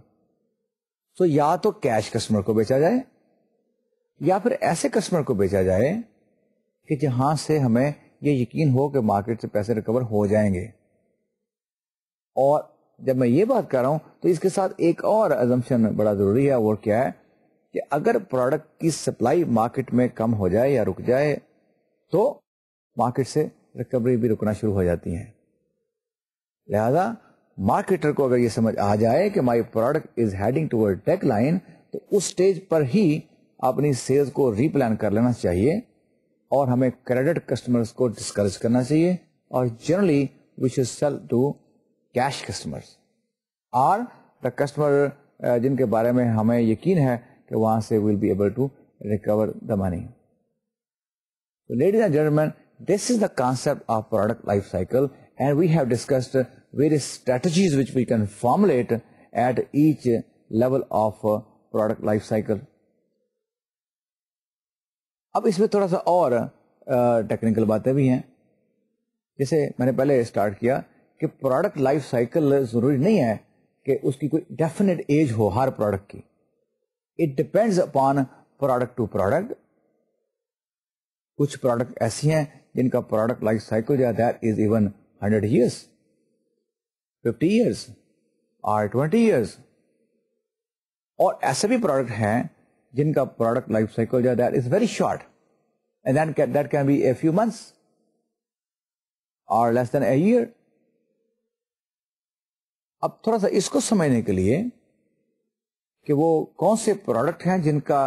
तो या तो कैश कस्टमर को बेचा जाए या फिर ऐसे कस्टमर को बेचा जाए कि जहां से हमें ये यकीन हो कि मार्केट से पैसे रिकवर हो जाएंगे और जब मैं ये बात कर रहा हूं तो इसके साथ एक और अजम्पन बड़ा जरूरी है वो क्या है कि अगर प्रोडक्ट की सप्लाई मार्केट में कम हो जाए या रुक जाए तो मार्केट से रिकवरी भी रुकना शुरू हो जाती है लिहाजा मार्केटर को अगर ये समझ आ जाए कि my product is heading toward decline तो उस स्टेज पर ही अपनी सेल्स को रीप्लान कर लेना चाहिए और हमें क्रेडिट कस्टमर्स को डिस्करेज करना चाहिए और generally we should sell to cash customers or the customer जिनके बारे में हमें यकीन है कि वहाँ से will be able to recover the money So, ladies and gentlemen, this is the concept of product life cycle, and we have discussed various strategies which we can formulate at each level of product life cycle. अब इसमें थोड़ा सा और technical बातें भी हैं जैसे मैंने पहले स्टार्ट किया कि प्रोडक्ट लाइफ साइकिल ज़रूरी नहीं है कि उसकी कोई डेफिनेट एज हो हर प्रोडक्ट की it depends upon product to product कुछ प्रोडक्ट ऐसी हैं जिनका प्रोडक्ट लाइफ साइकिल जो है that is even hundred years fifty years और ट्वेंटी ईयर्स और ऐसे भी प्रोडक्ट हैं जिनका प्रोडक्ट लाइफ साइकिल जो that is very short and that can that can be a few months और लेस देन ए ईयर अब थोड़ा सा इसको समझने के लिए कि वो कौन से प्रोडक्ट हैं जिनका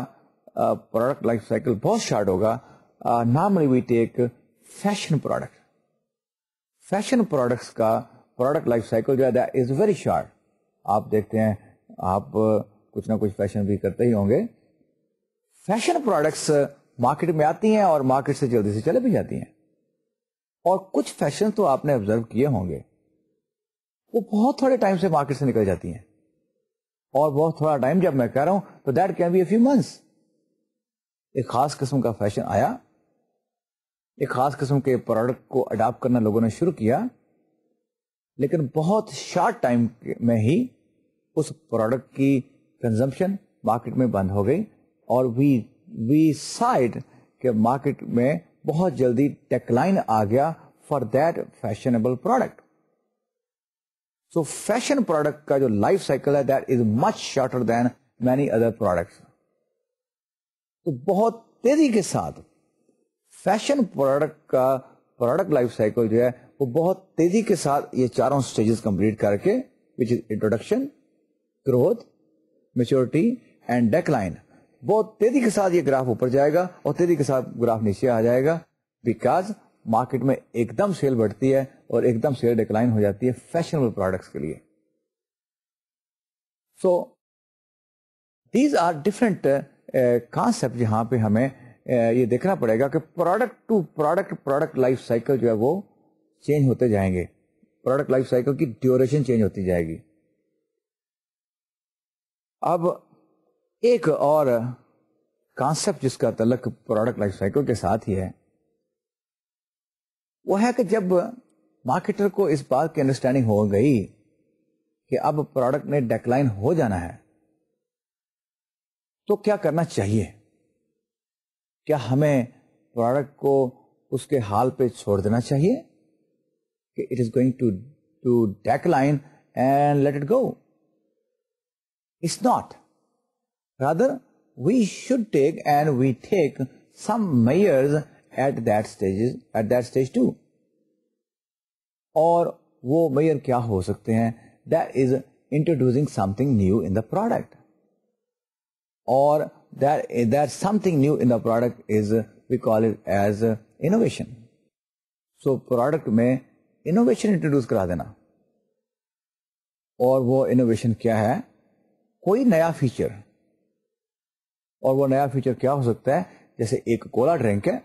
प्रोडक्ट लाइफ साइकिल बहुत शॉर्ट होगा normally we take fashion product fashion products का प्रोडक्ट लाइफ साइकिल जो है इज वेरी शॉर्ट आप देखते हैं आप कुछ ना कुछ फैशन भी करते ही होंगे फैशन प्रोडक्ट्स मार्केट में आती हैं और मार्केट से जल्दी से चले भी जाती हैं और कुछ फैशन तो आपने ऑब्जर्व किए होंगे वो बहुत थोड़े टाइम से मार्केट से निकल जाती हैं और बहुत थोड़ा टाइम जब मैं कह रहा हूं तो that can be a few months एक खास किस्म का फैशन आया एक खास किस्म के प्रोडक्ट को अडाप्ट करना लोगों ने शुरू किया लेकिन बहुत शॉर्ट टाइम में ही उस प्रोडक्ट की कंजम्पशन मार्केट में बंद हो गई और वी वी साइड के मार्केट में बहुत जल्दी डेक्लाइन आ गया for that fashionable product so fashion product का जो लाइफ साइकिल है that is much shorter than many other product तो बहुत तेजी के साथ फैशन प्रोडक्ट का प्रोडक्ट लाइफ साइकिल जो है वो बहुत तेजी के साथ ये चारों स्टेजेस कंप्लीट करके which is introduction growth maturity and decline बहुत तेजी के साथ ये ग्राफ ऊपर जाएगा और तेजी के साथ ग्राफ नीचे आ जाएगा बिकॉज मार्केट में एकदम सेल बढ़ती है और एकदम सेल डिक्लाइन हो जाती है फैशनेबल प्रोडक्ट्स के लिए so these are different concept जहां पे हमें uh, ये देखना पड़ेगा कि product to product product life cycle जो है वो चेंज होते जाएंगे प्रोडक्ट लाइफ साइकिल की ड्यूरेशन चेंज होती जाएगी अब एक और कॉन्सेप्ट जिसका तलक प्रोडक्ट लाइफ साइकिल के साथ ही है वो है कि जब मार्केटर को इस बात की अंडरस्टैंडिंग हो गई कि अब प्रोडक्ट ने डेक्लाइन हो जाना है तो क्या करना चाहिए क्या हमें प्रोडक्ट को उसके हाल पे छोड़ देना चाहिए कि it is going to to decline and let it go it's not Rather, we should take and we take some measures at that stage at that stage too. और वो मेयर क्या हो सकते हैं that is introducing something new in the product और that that something new in the product is we call it as innovation so product में innovation introduce करा देना और वो इनोवेशन क्या है कोई नया फीचर और वो नया फीचर क्या हो सकता है जैसे एक कोला ड्रिंक है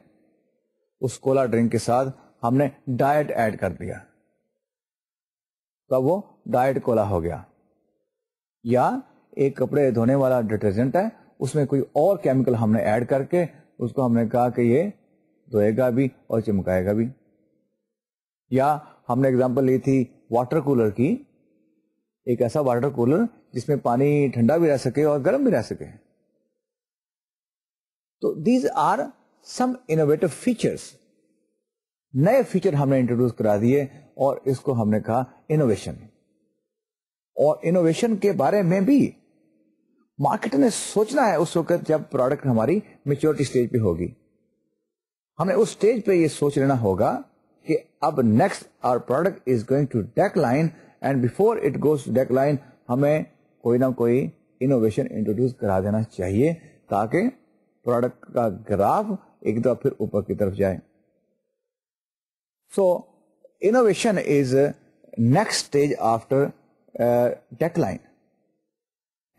उस कोला ड्रिंक के साथ हमने डाइट ऐड कर दिया तो वो डाइट कोला हो गया या एक कपड़े धोने वाला डिटर्जेंट है उसमें कोई और केमिकल हमने ऐड करके उसको हमने कहा कि ये धोएगा भी और चिमकाएगा भी या हमने एग्जांपल ली थी वाटर कूलर की एक ऐसा वाटर कूलर जिसमें पानी ठंडा भी रह सके और गर्म भी रह सके तो these are some innovative features नए फीचर हमने इंट्रोड्यूस करा दिए और इसको हमने कहा इनोवेशन और इनोवेशन के बारे में भी मार्केट ने सोचना है उस वक्त जब प्रोडक्ट हमारी मेच्योरिटी स्टेज पे होगी हमें उस स्टेज पे ये सोच लेना होगा कि अब next our product is going to decline and before it goes to decline हमें कोई ना कोई इनोवेशन इंट्रोड्यूस करा देना चाहिए ताकि प्रोडक्ट का ग्राफ एक दफा फिर ऊपर की तरफ जाए so innovation is next stage after decline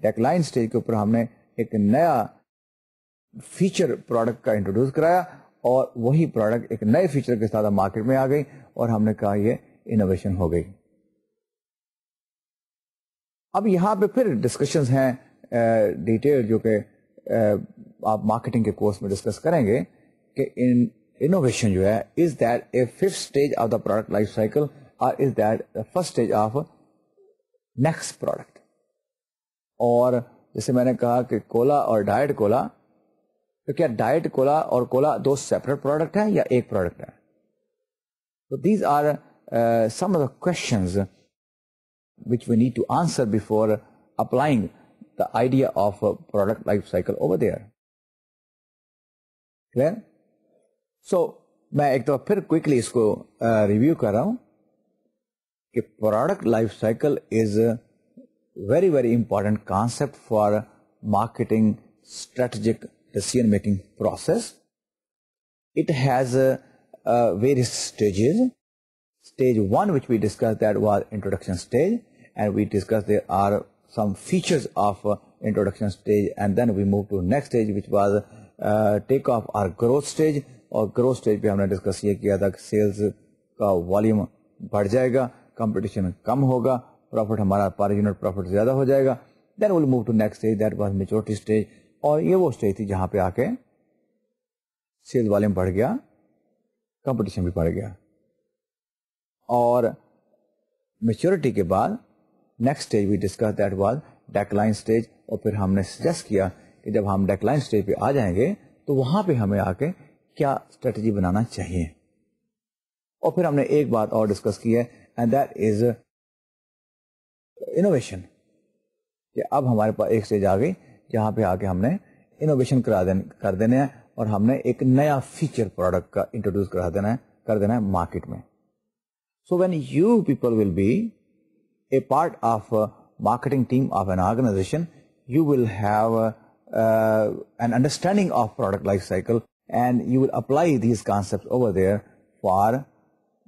decline stage के ऊपर हमने एक नया फीचर प्रोडक्ट का इंट्रोड्यूस कराया और वही प्रोडक्ट एक नए फीचर के साथ मार्केट में आ गई और हमने कहा ये इनोवेशन हो गई अब यहां पे फिर डिस्कशंस हैं डिटेल uh, जो के आप मार्केटिंग के कोर्स में डिस्कस करेंगे कि इन इनोवेशन जो है is that a fifth stage of the product life cycle और is that the first stage of next product और जैसे मैंने कहा कि कोला और डाइट कोला तो क्या डाइट कोला और कोला दो सेपरेट प्रोडक्ट है या एक प्रोडक्ट है तो these are some of the questions which we need to answer before applying the idea of a product life cycle over there. So, so मैं एक तो फिर क्विकली इसको रिव्यू uh, कर रहा हूं कि product life cycle is very very important concept strategic decision making process. It has various stages. Stage 1 which we discussed that was introduction stage and we discussed there are some features of uh, introduction stage and then we move to next stage which was take off or growth stage और growth stage पे हमने discuss ये किया था कि sales का volume बढ़ जाएगा कंपटीशन कम होगा प्रॉफिट हमारा पर यूनिट प्रॉफिट ज़्यादा हो जाएगा then will move to next stage that was maturity stage और ये वो स्टेज थी जहां पे आके सेल वॉल्यूम बढ़ गया कंपटीशन भी बढ़ गया और मेच्योरिटी के बाद next stage we discuss that was decline stage और फिर हमने सजेस्ट किया कि जब हम डेकलाइन स्टेज पे आ जाएंगे तो वहां पे हमें आके क्या स्ट्रेटजी बनाना चाहिए और फिर हमने एक बात और डिस्कस की है एंड दैट इज इनोवेशन कि अब हमारे पास एक स्टेज आ गई जहाँ पे आके हमने इनोवेशन करा देन कर देने हैं और हमने एक नया फीचर प्रोडक्ट का इंट्रोड्यूस करा देना है कर देना है मार्केट में so when you people will be a part of marketing team of an organization you will have uh, an understanding of product life cycle and you will apply these concepts over there for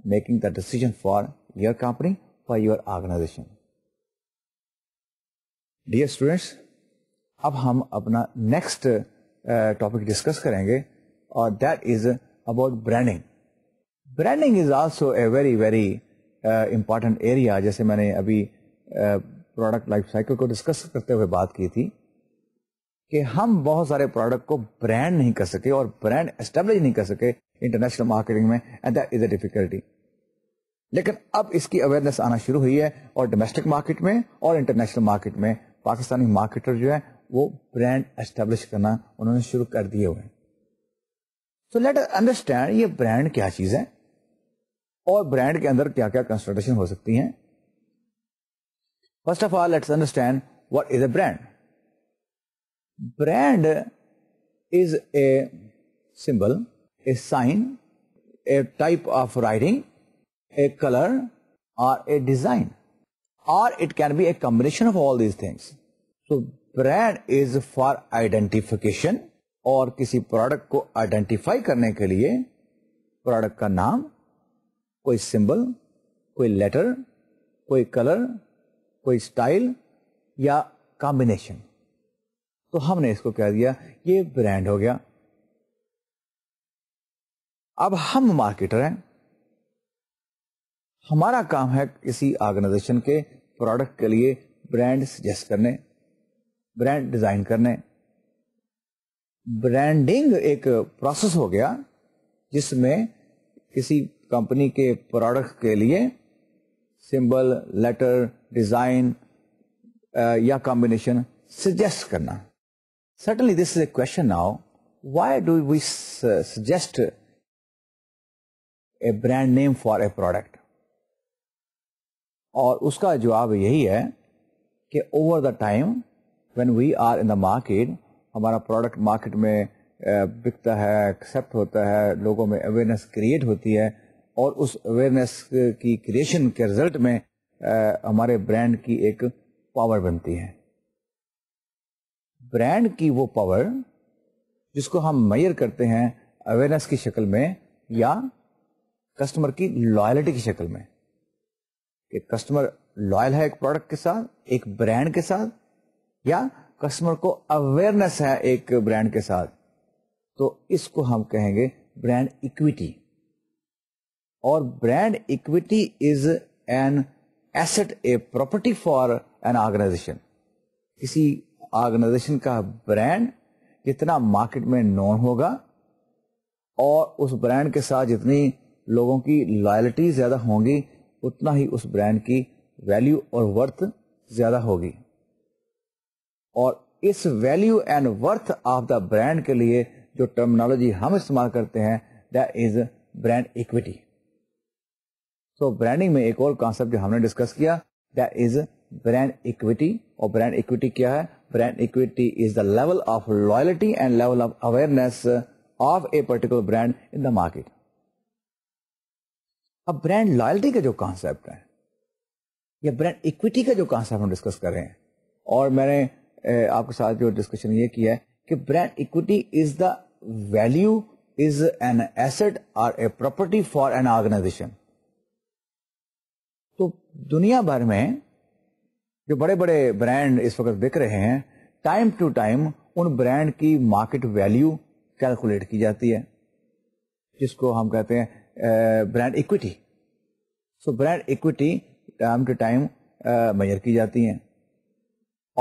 making the decision for your company, for your organization. Dear students, अब हम अपना next uh, topic discuss करेंगे और that is about branding. Branding is also a very very uh, important area जैसे मैंने अभी product life cycle को discuss करते हुए बात की थी कि हम बहुत सारे प्रोडक्ट को ब्रांड नहीं कर सके और ब्रांड एस्टेब्लिश नहीं कर सके इंटरनेशनल मार्केटिंग में and that is a difficulty लेकिन अब इसकी अवेयरनेस आना शुरू हुई है और डोमेस्टिक मार्केट में और इंटरनेशनल मार्केट में पाकिस्तानी मार्केटर जो है वो ब्रांड एस्टेब्लिश करना उन्होंने शुरू कर दिए हुए सो लेट अंडरस्टैंड ये ब्रांड क्या चीज है और ब्रांड के अंदर क्या क्या कंसल्टेशन हो सकती है first of all let's understand what is a brand bread is a symbol, a sign, a type of writing, a color or a design or it can be a combination of all these things. So brand is for identification और किसी product को identify करने के लिए product का नाम कोई symbol कोई लेटर कोई कलर कोई स्टाइल या कॉम्बिनेशन तो हमने इसको कह दिया ये ब्रांड हो गया अब हम मार्केटर हैं हमारा काम है किसी ऑर्गेनाइजेशन के प्रोडक्ट के लिए ब्रांड सजेस्ट करने ब्रांड डिजाइन करने ब्रांडिंग एक प्रोसेस हो गया जिसमें किसी कंपनी के प्रोडक्ट के लिए सिंबल लेटर डिजाइन या कॉम्बिनेशन सजेस्ट करना Certainly this is a question now, why do we su uh, suggest a brand name for a product? और उसका जवाब यही है कि over the time when we are in the market हमारा product market में uh, बिकता है एक्सेप्ट होता है लोगों में अवेयरनेस क्रिएट होती है और उस अवेयरनेस की क्रिएशन के रिजल्ट में uh, हमारे ब्रांड की एक पावर बनती है ब्रांड की वो पावर जिसको हम मैयर करते हैं अवेयरनेस की शक्ल में या कस्टमर की लॉयलिटी की शक्ल में कि कस्टमर लॉयल है एक प्रोडक्ट के साथ एक ब्रांड के साथ या कस्टमर को अवेयरनेस है एक ब्रांड के साथ तो इसको हम कहेंगे ब्रांड इक्विटी और brand equity is an asset a property for an organization किसी ऑर्गेनाइजेशन का ब्रांड कितना मार्केट में नॉन होगा और उस ब्रांड के साथ जितनी लोगों की लॉयल्टी ज़्यादा होगी उतना ही उस ब्रांड की वैल्यू और वर्थ ज़्यादा होगी और इस value and worth of the brand के लिए जो टर्मिनोलॉजी हम इस्तेमाल करते हैं that is brand equity so branding में एक और कॉन्सेप्ट जो हमने डिस्कस किया दैट इज ब्रांड इक्विटी और ब्रांड इक्विटी क्या है brand equity is the level of loyalty and level of awareness of a particular brand in the market. अब ब्रांड लॉयल्टी का जो कॉन्सेप्ट है या ब्रांड इक्विटी का जो कॉन्सेप्ट हम डिस्कस कर रहे हैं और मैंने आपके साथ जो डिस्कशन ये किया है कि brand equity is the value is an asset और a property for an organization तो दुनिया भर में जो बड़े बड़े ब्रांड इस वक्त बिक रहे हैं टाइम टू टाइम उन ब्रांड की मार्केट वैल्यू कैलकुलेट की जाती है जिसको हम कहते हैं brand equity so brand equity time to time measure की जाती है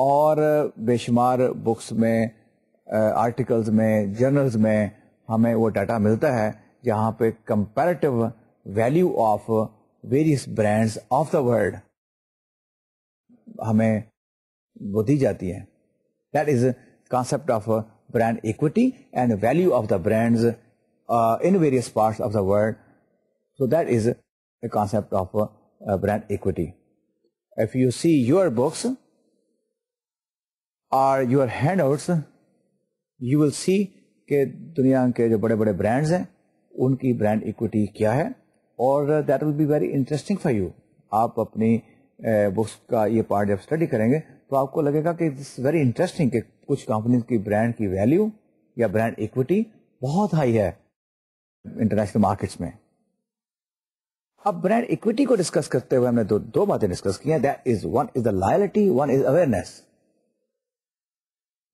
और बेशुमार बुक्स में आर्टिकल्स में जर्नल्स में हमें वो डाटा मिलता है जहां पे comparative value of various brands of the world हमें वो दी जाती है that is concept of brand equity and value of the brands in various part of the world so that is a concept of brand equity you see your books books your hand handouts, you will see के दुनिया के जो बड़े बड़े brands हैं उनकी brand equity क्या है और that will be very interesting for you आप अपनी बुक्स का ये पार्ट जब स्टडी करेंगे तो आपको लगेगा कि दिस वेरी इंटरेस्टिंग कि कुछ कंपनीज की ब्रांड की वैल्यू या ब्रांड इक्विटी बहुत हाई है इंटरनेशनल मार्केट्स में अब ब्रांड इक्विटी को डिस्कस करते हुए हमने दो दो बातें डिस्कस की हैं that is one is the loyalty one is awareness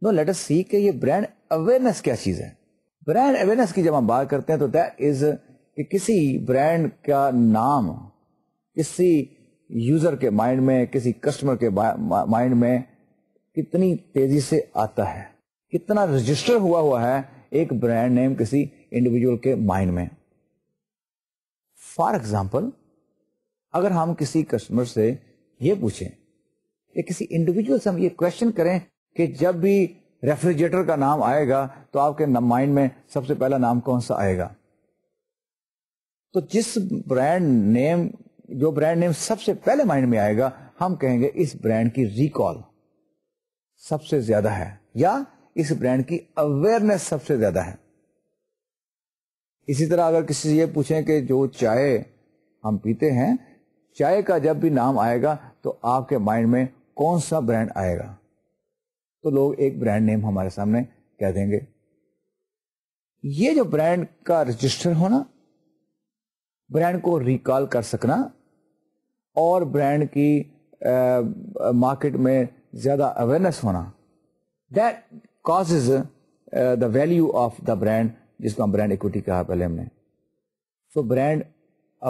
no let us see कि ये ब्रांड अवेयरनेस क्या चीज है ब्रांड अवेयरनेस की जब हम बात करते हैं तो दैट इज कि किसी ब्रांड का नाम किसी यूजर के माइंड में किसी कस्टमर के माइंड में कितनी तेजी से आता है कितना रजिस्टर हुआ हुआ है एक ब्रांड नेम किसी इंडिविजुअल के माइंड में फॉर एग्जाम्पल अगर हम किसी कस्टमर से ये पूछें या किसी इंडिविजुअल से हम ये क्वेश्चन करें कि जब भी रेफ्रिजरेटर का नाम आएगा तो आपके माइंड में सबसे पहला नाम कौन सा आएगा तो जिस ब्रांड नेम जो ब्रांड नेम सबसे पहले माइंड में आएगा हम कहेंगे इस ब्रांड की रिकॉल सबसे ज्यादा है या इस ब्रांड की अवेयरनेस सबसे ज्यादा है इसी तरह अगर किसी से ये पूछें कि जो चाय हम पीते हैं चाय का जब भी नाम आएगा तो आपके माइंड में कौन सा ब्रांड आएगा तो लोग एक ब्रांड नेम हमारे सामने कह देंगे ये जो ब्रांड का रजिस्टर होना ब्रांड को रिकॉल कर सकना और ब्रांड की मार्केट में ज़्यादा अवेयरनेस होना that is the value of the brand जिसको हम ब्रांड इक्विटी कहा पहले हमने तो ब्रांड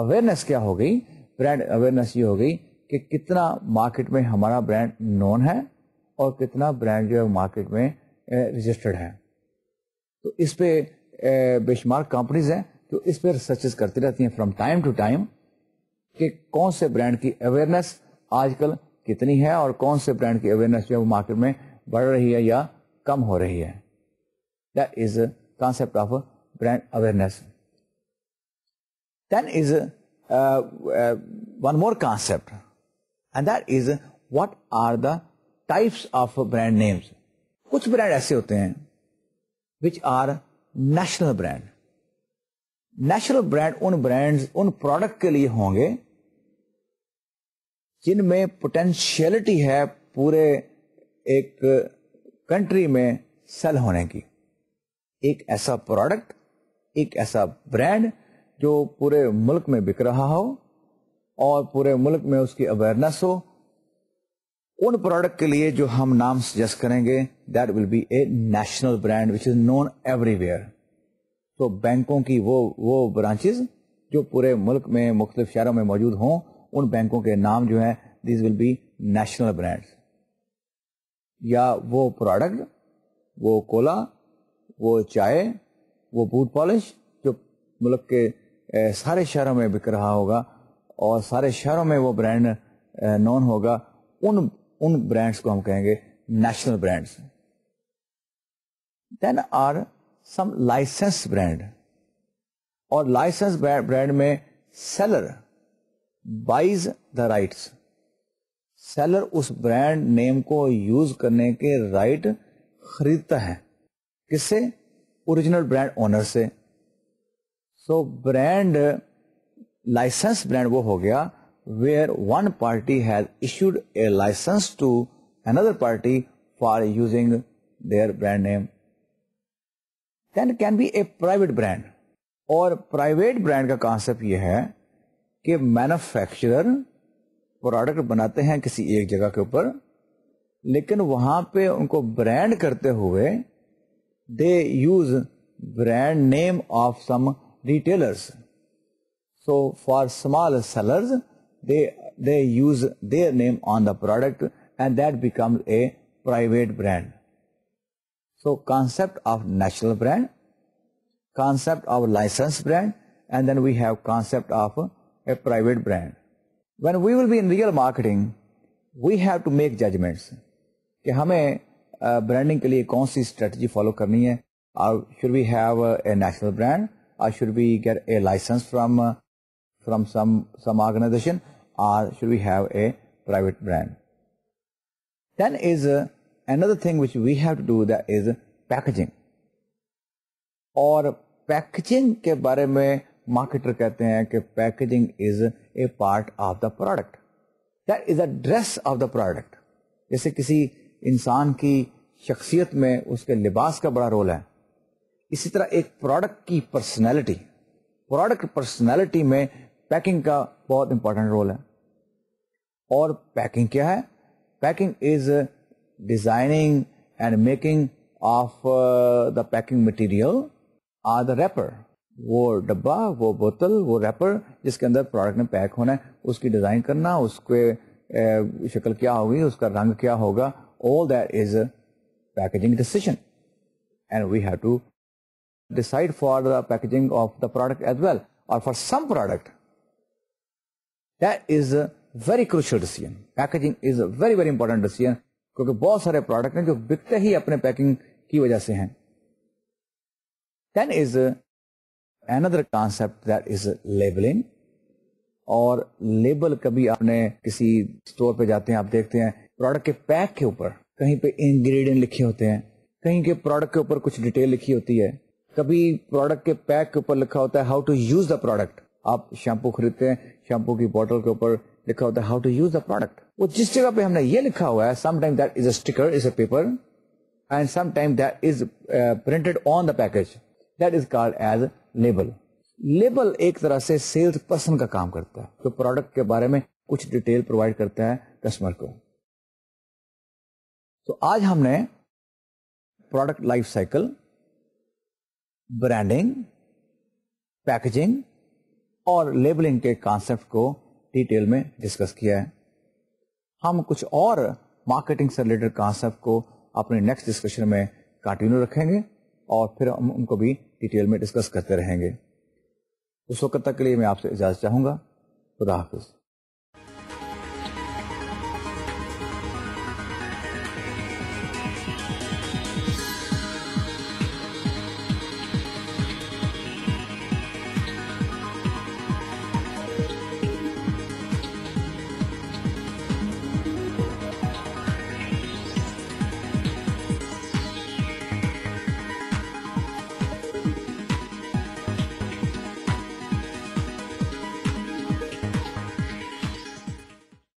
अवेयरनेस क्या हो गई ब्रांड अवेयरनेस ये हो गई कि कितना मार्केट में हमारा ब्रांड नॉन है और कितना ब्रांड जो है मार्केट में रजिस्टर्ड है तो इस पे बेशुमार कंपनीज हैं तो इस पर रिसर्चेस करती रहती हैं फ्रॉम टाइम टू टाइम कि कौन से ब्रांड की अवेयरनेस आजकल कितनी है और कौन से ब्रांड की अवेयरनेस जो है वो मार्केट में बढ़ रही है या कम हो रही है that is concept of brand awareness then is one more concept and that is what are the types of brand names कुछ ब्रांड ऐसे होते हैं which are national brand national brand उन ब्रांड्स उन प्रोडक्ट के लिए होंगे जिनमें पोटेंशियलिटी है पूरे एक कंट्री में सेल होने की एक ऐसा प्रोडक्ट एक ऐसा ब्रांड जो पूरे मुल्क में बिक रहा हो और पूरे मुल्क में उसकी अवेयरनेस हो उन प्रोडक्ट के लिए जो हम नाम सजेस्ट करेंगे that will be a national brand which is known everywhere तो बैंकों की वो वो ब्रांचेज जो पूरे मुल्क में मुख्तलिफ शहरों में मौजूद हों उन बैंकों के नाम जो हैं this will be national brands या वो प्रोडक्ट वो कोला वो चाय वो बूट पॉलिश जो मुल्क के सारे शहरों में बिक रहा होगा और सारे शहरों में वो ब्रांड नॉन होगा उन उन ब्रांड्स को हम कहेंगे national brands then are some licensed brand और लाइसेंस ब्रांड में seller buys the rights seller उस ब्रांड नेम को यूज करने के राइट खरीदता है किससे ओरिजिनल ब्रांड ओनर से सो ब्रांड लाइसेंस ब्रांड वो हो गया where one party has issued a license to another party for using their brand name then can be a private brand और प्राइवेट ब्रांड का concept यह है कि manufacturer product बनाते हैं किसी एक जगह के ऊपर लेकिन वहाँ पे उनको ब्रांड करते हुए they use brand name of some retailers. So for small sellers, they they use their name on the product and that becomes a private brand. So concept of national brand, concept of licensed brand, and then we have concept of a private brand. When we will be in real marketing, we have to make judgments कि हमें branding के लिए कौन सी strategy follow करनी है और should we have a national brand or should we get a license from uh, from some some organization or should we have a private brand then is uh, Another thing which we have to do that is packaging. और packaging के बारे में marketer कहते हैं कि packaging is a part of the product that is a dress of the product जैसे किसी इंसान की शख्सियत में उसके लिबास का बड़ा रोल है इसी तरह एक प्रोडक्ट की पर्सनैलिटी प्रोडक्ट पर्सनैलिटी में पैकिंग का बहुत इंपॉर्टेंट रोल है और पैकिंग क्या है packing is designing and making of uh, the packing material are the wrapper. वो डब्बा वो बोतल वो रैपर जिसके अंदर प्रोडक्ट में पैक होना है उसकी डिज़ाइन करना उसके शक्ल क्या होगी उसका रंग क्या होगा all that packaging packaging decision and we have to decide for the packaging of the product as well और for some product that is very crucial decision packaging is a very क्योंकि बहुत सारे प्रोडक्ट हैं जो बिकते ही अपने packing की वजह से हैं then is another concept that is labelling और लेबल कभी आपने किसी स्टोर पे जाते हैं आप देखते हैं प्रोडक्ट के पैक के ऊपर कहीं पे इंग्रेडिएंट लिखे होते हैं कहीं के प्रोडक्ट के ऊपर कुछ डिटेल लिखी होती है कभी प्रोडक्ट के पैक के ऊपर लिखा होता है how to use the product आप शैम्पू खरीदते हैं शैम्पू की बॉटल के ऊपर लिखा होता है how to use the product वो जिस जगह पे हमने ये लिखा हुआ है sometime that is a sticker is a paper and sometime that is printed on the package that is called as label label एक तरह से सेल्स पर्सन का काम करता है जो तो प्रोडक्ट के बारे में कुछ डिटेल प्रोवाइड करता है कस्टमर को तो आज हमने product life cycle branding packaging और लेबलिंग के कॉन्सेप्ट को डिटेल में डिस्कस किया है हम कुछ और मार्केटिंग से रिलेटेड कॉन्सेप्ट को अपने नेक्स्ट डिस्कशन में कंटिन्यू रखेंगे और फिर हम उनको भी डिटेल में डिस्कस करते रहेंगे उस वक्त तक के लिए मैं आपसे इजाज़त चाहूँगा खुदा हाफिज़